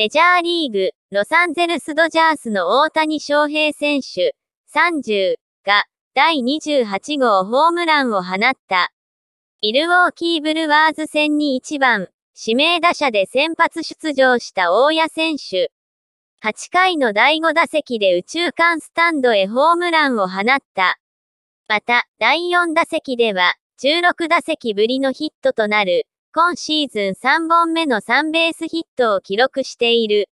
メジャーリーグ、ロサンゼルスドジャースの大谷翔平選手、30が、第28号ホームランを放った。イルウォーキーブルワーズ戦に1番、指名打者で先発出場した大谷選手。8回の第5打席で宇宙間スタンドへホームランを放った。また、第4打席では、16打席ぶりのヒットとなる、今シーズン3本目の3ベースヒットを記録している。